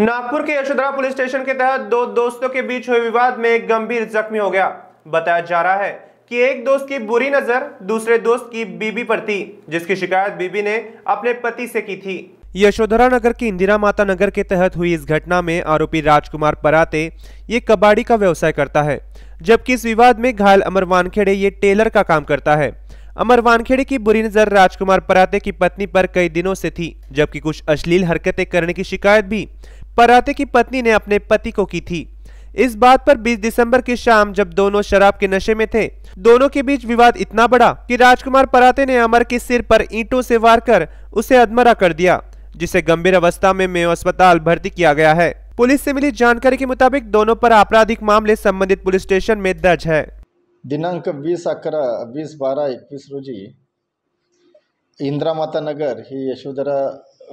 नागपुर के Yashodhara police station के तहत दो दोस्तों के बीच हुए विवाद में एक गंभीर जख्मी हो गया बताया जा रहा है कि एक दोस्त की बुरी नजर दूसरे दोस्त की बीबी पर थी जिसकी शिकायत बीबी ने अपने पति से की थी यशोधरा नगर के इंदिरा माता नगर के तहत हुई इस घटना में आरोपी राजकुमार पराते ये कबाड़ी का व्यवसाय करता है जबकि इस विवाद में घायल अमर वानखेड़े ये टेलर का काम करता है अमर वानखेड़े की बुरी नजर राजकुमार पराते की पत्नी पर कई दिनों से थी जबकि कुछ अश्लील हरकतें करने की शिकायत भी पराते की पत्नी ने अपने पति को की थी इस बात पर 20 दिसंबर की शाम जब दोनों शराब के नशे में थे दोनों के बीच विवाद इतना बड़ा कि राजकुमार पराते ने अमर के सिर पर ईंटों से वार कर उसे अधमरा कर दिया जिसे गंभीर अवस्था में मेयो अस्पताल भर्ती किया गया है पुलिस से मिली जानकारी के मुताबिक दोनों पर आपराधिक मामले संबंधित पुलिस स्टेशन में दर्ज है दिनांक बीस अकरा बीस बारह इक्कीस रोजी इंदिरा माता नगर ही यशोधरा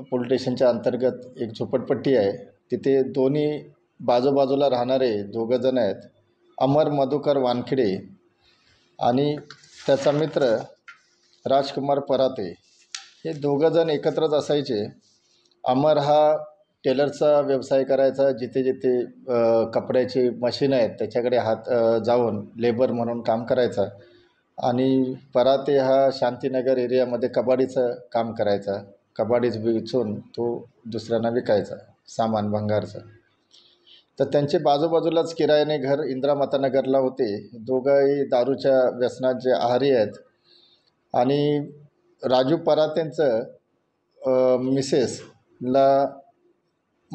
पोलीस स्टेशनच्या अंतर्गत एक झोपडपट्टी आहे तिथे दोन्ही बाजूबाजूला राहणारे दोघंजण आहेत अमर मधुकर वानखेडे आणि त्याचा मित्र राजकुमार पराते हे दोघंजण एकत्रच असायचे अमर हा टेलरचा व्यवसाय करायचा जिथे जिथे कपड्याचे मशीन आहेत त्याच्याकडे हात जाऊन लेबर म्हणून काम करायचा आणि पराते हा शांतीनगर एरियामध्ये कबाडीचं काम करायचा कबाडीच विचून तो दुसऱ्यांना विकायचा सामान भंगारचा तर त्यांचे बाजूबाजूलाच किरायाने घर इंद्रामातानगरला होते दोघंही दारूच्या व्यसनात जे आहारी आहेत आणि राजू परातेंचं मिसेसला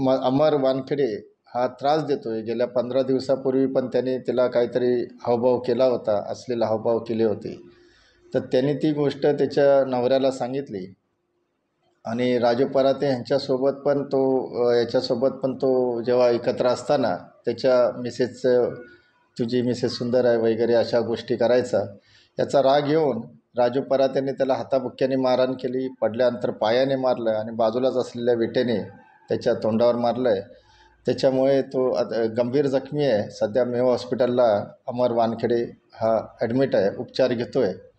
म अमर वानखेडे हा त्रास देतो आहे गेल्या पंधरा दिवसापूर्वी पण त्यांनी तिला काहीतरी हावभाव केला होता असलेला हावभाव केले होते तर त्यांनी ती गोष्ट त्याच्या नवऱ्याला सांगितली आणि राजू पराते ह्यांच्यासोबत पण तो याच्यासोबत पण तो जेव्हा एकत्र असताना त्याच्या मिसेसचं तुझी मिसेस सुंदर आहे वगैरे अशा गोष्टी करायचा याचा राग येऊन राजू परातेने त्याला हाताबुक्क्याने मारहाण केली पडल्यानंतर पायाने मारलं आणि बाजूलाच असलेल्या विटेने त्याच्या तोंडावर मारलं आहे त्याच्यामुळे तो गंभीर जखमी आहे सध्या मेव हॉस्पिटलला अमर वानखेडे हा ॲडमिट आहे उपचार घेतो आहे